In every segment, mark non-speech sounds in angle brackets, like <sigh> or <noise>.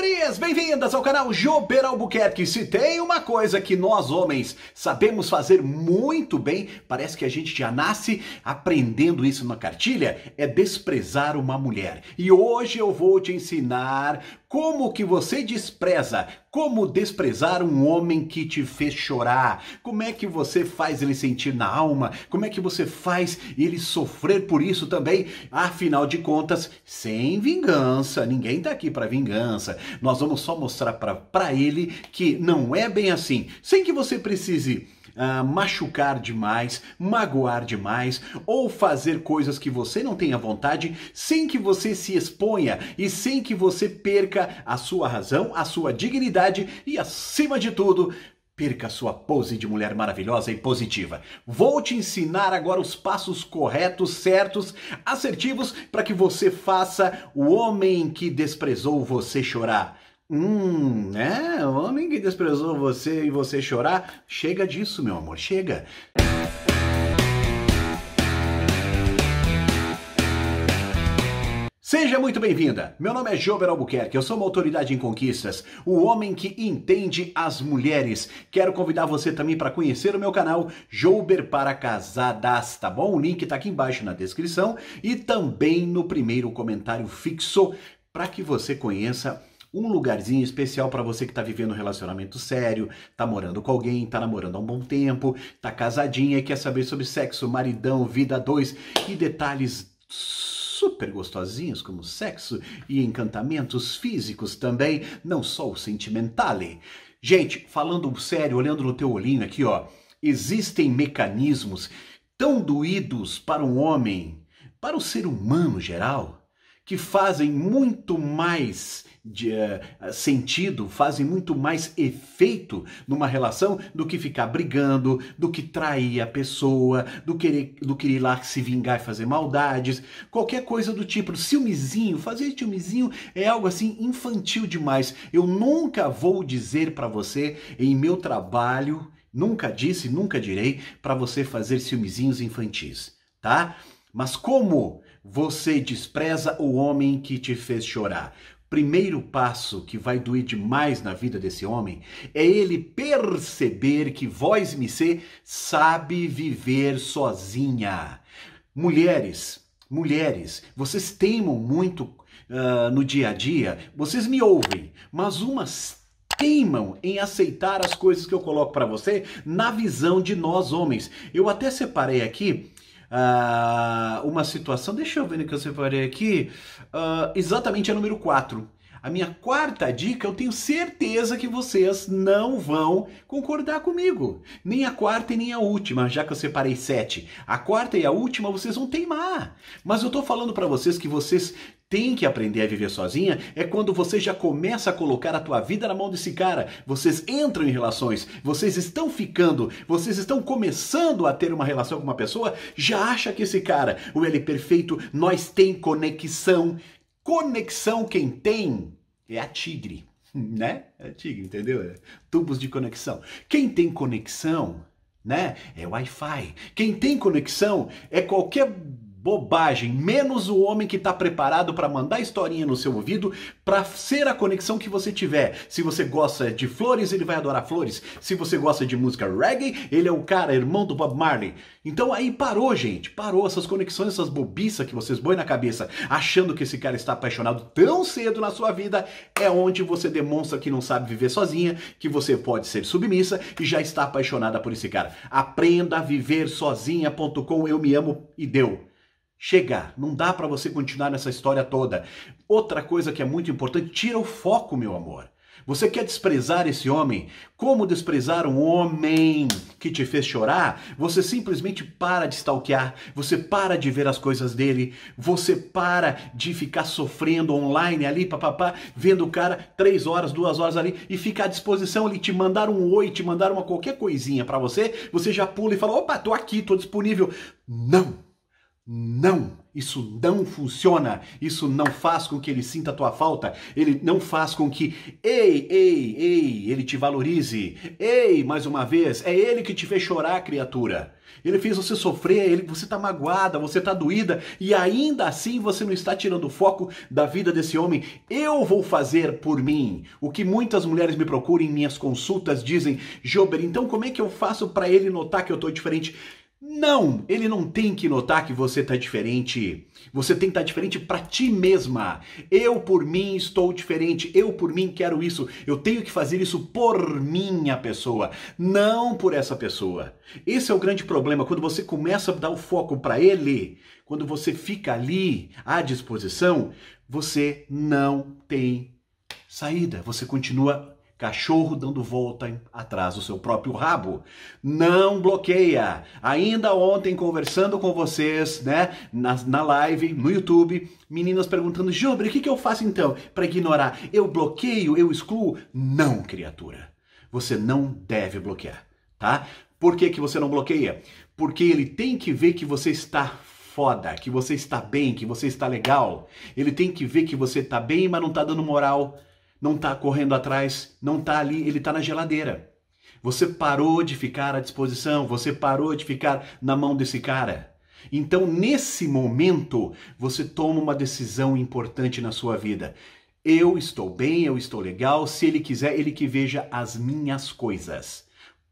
gurias! Bem-vindas ao canal Jober Albuquerque. Se tem uma coisa que nós homens sabemos fazer muito bem, parece que a gente já nasce aprendendo isso na cartilha, é desprezar uma mulher. E hoje eu vou te ensinar como que você despreza? Como desprezar um homem que te fez chorar? Como é que você faz ele sentir na alma? Como é que você faz ele sofrer por isso também? Afinal de contas, sem vingança, ninguém tá aqui para vingança. Nós vamos só mostrar para ele que não é bem assim, sem que você precise ah, machucar demais, magoar demais ou fazer coisas que você não tenha vontade sem que você se exponha e sem que você perca a sua razão, a sua dignidade e, acima de tudo, Perca sua pose de mulher maravilhosa e positiva. Vou te ensinar agora os passos corretos, certos, assertivos para que você faça o homem que desprezou você chorar Hum, é, homem que desprezou você e você chorar? Chega disso, meu amor, chega. Seja muito bem-vinda! Meu nome é Jober Albuquerque, eu sou uma autoridade em conquistas, o homem que entende as mulheres. Quero convidar você também para conhecer o meu canal Jober para Casadas, tá bom? O link está aqui embaixo na descrição e também no primeiro comentário fixo para que você conheça um lugarzinho especial para você que está vivendo um relacionamento sério, está morando com alguém, está namorando há um bom tempo, está casadinha e quer saber sobre sexo, maridão, vida dois e detalhes super gostosinhos como sexo e encantamentos físicos também, não só o sentimentale. Gente, falando sério, olhando no teu olhinho aqui, ó, existem mecanismos tão doídos para um homem, para o ser humano geral, que fazem muito mais de, uh, sentido, fazem muito mais efeito numa relação do que ficar brigando, do que trair a pessoa, do querer, do querer ir lá se vingar e fazer maldades, qualquer coisa do tipo. Ciúmezinho, fazer ciúmezinho é algo assim infantil demais. Eu nunca vou dizer para você em meu trabalho, nunca disse, nunca direi para você fazer ciúmezinhos infantis, tá? Mas como você despreza o homem que te fez chorar. Primeiro passo que vai doer demais na vida desse homem é ele perceber que voz me ser sabe viver sozinha. Mulheres, mulheres, vocês teimam muito uh, no dia a dia, vocês me ouvem, mas umas teimam em aceitar as coisas que eu coloco para você na visão de nós homens. Eu até separei aqui uh, uma situação. Deixa eu ver o que eu separei aqui. Uh, exatamente a é número 4. A minha quarta dica, eu tenho certeza que vocês não vão concordar comigo. Nem a quarta e nem a última, já que eu separei sete. A quarta e a última vocês vão teimar. Mas eu tô falando para vocês que vocês tem que aprender a viver sozinha é quando você já começa a colocar a tua vida na mão desse cara. Vocês entram em relações, vocês estão ficando, vocês estão começando a ter uma relação com uma pessoa, já acha que esse cara, o ele perfeito, nós tem conexão. Conexão quem tem é a tigre, né? É a tigre, entendeu? É. Tubos de conexão. Quem tem conexão, né? É Wi-Fi. Quem tem conexão é qualquer bobagem, menos o homem que está preparado para mandar historinha no seu ouvido, para ser a conexão que você tiver. Se você gosta de flores, ele vai adorar flores. Se você gosta de música reggae, ele é o cara, irmão do Bob Marley. Então aí parou, gente, parou essas conexões, essas bobiças que vocês boem na cabeça, achando que esse cara está apaixonado tão cedo na sua vida, é onde você demonstra que não sabe viver sozinha, que você pode ser submissa e já está apaixonada por esse cara. Aprenda a viver sozinha.com, eu me amo e deu chegar. Não dá para você continuar nessa história toda. Outra coisa que é muito importante, tira o foco, meu amor. Você quer desprezar esse homem? Como desprezar um homem que te fez chorar? Você simplesmente para de stalkear, você para de ver as coisas dele, você para de ficar sofrendo online ali, papapá, vendo o cara três horas, duas horas ali e ficar à disposição ali, te mandar um oi, te mandar uma qualquer coisinha para você, você já pula e fala: opa, tô aqui, tô disponível. Não! Não, isso não funciona. Isso não faz com que ele sinta a tua falta. Ele não faz com que, ei, ei, ei, ele te valorize. Ei, mais uma vez, é ele que te fez chorar, criatura. Ele fez você sofrer, ele, você tá magoada, você tá doída e ainda assim você não está tirando o foco da vida desse homem. Eu vou fazer por mim. O que muitas mulheres me procuram em minhas consultas dizem, Jober, então como é que eu faço para ele notar que eu tô diferente? Não, ele não tem que notar que você tá diferente. Você tem que estar tá diferente para ti mesma. Eu por mim estou diferente. Eu por mim quero isso. Eu tenho que fazer isso por minha pessoa, não por essa pessoa. Esse é o grande problema quando você começa a dar o foco para ele, quando você fica ali à disposição, você não tem saída. Você continua Cachorro dando volta atrás do seu próprio rabo. Não bloqueia. Ainda ontem, conversando com vocês, né, na, na live, no YouTube, meninas perguntando: Jobre, o que, que eu faço então para ignorar? Eu bloqueio, eu excluo? Não, criatura. Você não deve bloquear, tá? Por que, que você não bloqueia? Porque ele tem que ver que você está foda, que você está bem, que você está legal. Ele tem que ver que você está bem, mas não está dando moral não está correndo atrás, não está ali, ele está na geladeira. Você parou de ficar à disposição, você parou de ficar na mão desse cara. Então, nesse momento, você toma uma decisão importante na sua vida. Eu estou bem, eu estou legal, se ele quiser, ele que veja as minhas coisas.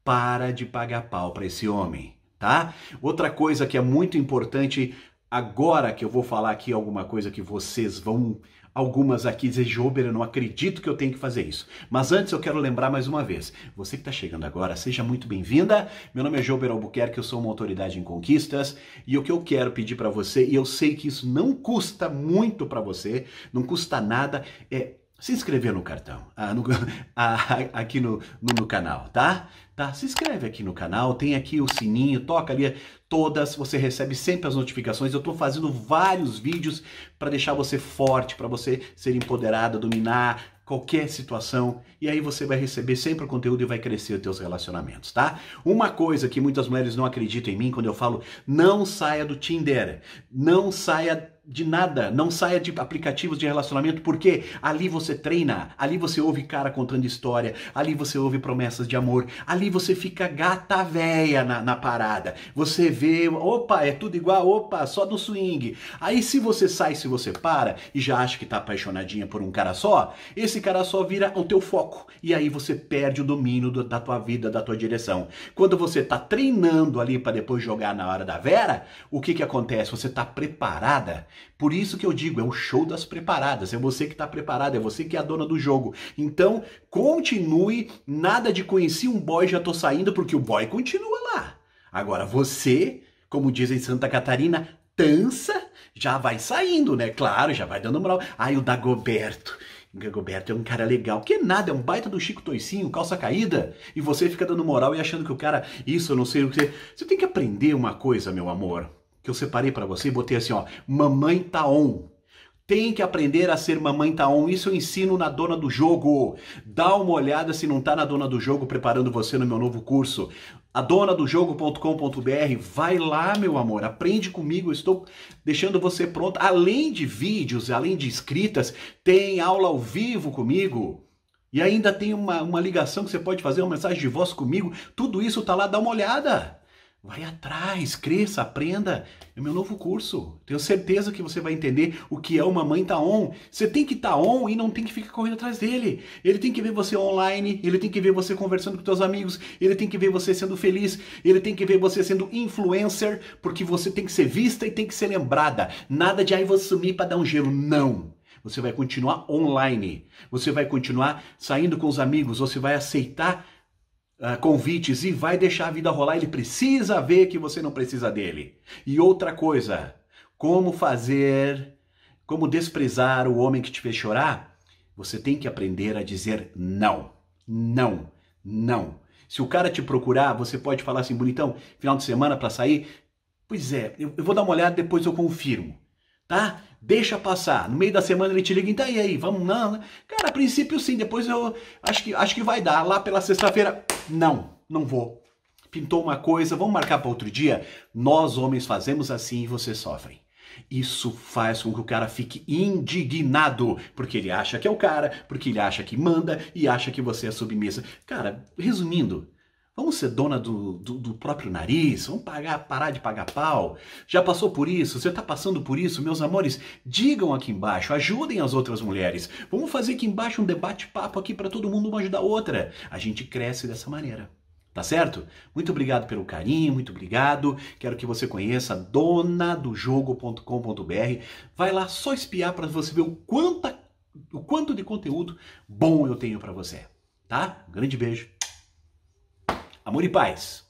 Para de pagar pau para esse homem, tá? Outra coisa que é muito importante agora que eu vou falar aqui alguma coisa que vocês vão. Algumas aqui dizer, Jober, eu não acredito que eu tenho que fazer isso. Mas antes eu quero lembrar mais uma vez. Você que está chegando agora, seja muito bem-vinda. Meu nome é Jober Albuquerque, eu sou uma autoridade em conquistas. E o que eu quero pedir para você, e eu sei que isso não custa muito para você, não custa nada, é se inscrever no cartão, ah, no, <laughs> ah, aqui no, no, no, canal, tá? Tá? Se inscreve aqui no canal, tem aqui o sininho, toca ali todas, você recebe sempre as notificações. Eu tô fazendo vários vídeos para deixar você forte, para você ser empoderada, dominar qualquer situação, e aí você vai receber sempre o conteúdo e vai crescer os teus relacionamentos, tá? Uma coisa que muitas mulheres não acreditam em mim quando eu falo, não saia do Tinder, não saia de nada, não saia de aplicativos de relacionamento, porque ali você treina, ali você ouve cara contando história, ali você ouve promessas de amor, ali você fica gata véia na, na parada. Você vê, opa, é tudo igual, opa, só do swing. Aí se você sai, se você para e já acha que tá apaixonadinha por um cara só, esse cara só vira o teu foco. E aí você perde o domínio do, da tua vida, da tua direção. Quando você tá treinando ali para depois jogar na hora da Vera, o que que acontece? Você tá preparada por isso que eu digo, é o show das preparadas. É você que está preparado, é você que é a dona do jogo. Então, continue, nada de conhecer um boy, já tô saindo, porque o boy continua lá. Agora, você, como dizem em Santa Catarina, dança já vai saindo, né? Claro, já vai dando moral. Ai, o Dagoberto. Dagoberto é um cara legal. Que nada, é um baita do Chico Toicinho, calça caída. E você fica dando moral e achando que o cara, isso, eu não sei o que. Você tem que aprender uma coisa, meu amor que eu separei para você e botei assim, ó, mamãe tá on. Tem que aprender a ser mamãe tá on. Isso eu ensino na dona do jogo. Dá uma olhada se não tá na dona do jogo preparando você no meu novo curso. A dona do jogo.com.br, vai lá, meu amor, aprende comigo, eu estou deixando você pronto. Além de vídeos, além de escritas, tem aula ao vivo comigo. E ainda tem uma, uma ligação que você pode fazer, uma mensagem de voz comigo. Tudo isso tá lá, dá uma olhada. Vai atrás, cresça, aprenda. É o meu novo curso. Tenho certeza que você vai entender o que é uma mãe tá on. Você tem que tá on e não tem que ficar correndo atrás dele. Ele tem que ver você online, ele tem que ver você conversando com seus amigos, ele tem que ver você sendo feliz, ele tem que ver você sendo influencer, porque você tem que ser vista e tem que ser lembrada. Nada de aí você sumir para dar um gelo. Não. Você vai continuar online. Você vai continuar saindo com os amigos, você vai aceitar ah, convites e vai deixar a vida rolar, ele precisa ver que você não precisa dele. E outra coisa, como fazer, como desprezar o homem que te fez chorar? Você tem que aprender a dizer não, não, não. Se o cara te procurar, você pode falar assim, bonitão, final de semana para sair? Pois é, eu, eu vou dar uma olhada, depois eu confirmo tá? Deixa passar. No meio da semana ele te liga, então e aí, vamos não? Né? Cara, a princípio sim, depois eu acho que, acho que vai dar. Lá pela sexta-feira, não, não vou. Pintou uma coisa, vamos marcar para outro dia? Nós homens fazemos assim e vocês sofrem. Isso faz com que o cara fique indignado, porque ele acha que é o cara, porque ele acha que manda e acha que você é submissa. Cara, resumindo, Vamos ser dona do, do, do, próprio nariz, vamos pagar, parar de pagar pau. Já passou por isso? Você está passando por isso? Meus amores, digam aqui embaixo, ajudem as outras mulheres. Vamos fazer aqui embaixo um debate-papo aqui para todo mundo uma ajudar a outra. A gente cresce dessa maneira. Tá certo? Muito obrigado pelo carinho, muito obrigado. Quero que você conheça donadojogo.com.br. Vai lá só espiar para você ver o, quanto, o quanto de conteúdo bom eu tenho para você. Tá? Um grande beijo. Amor e paz.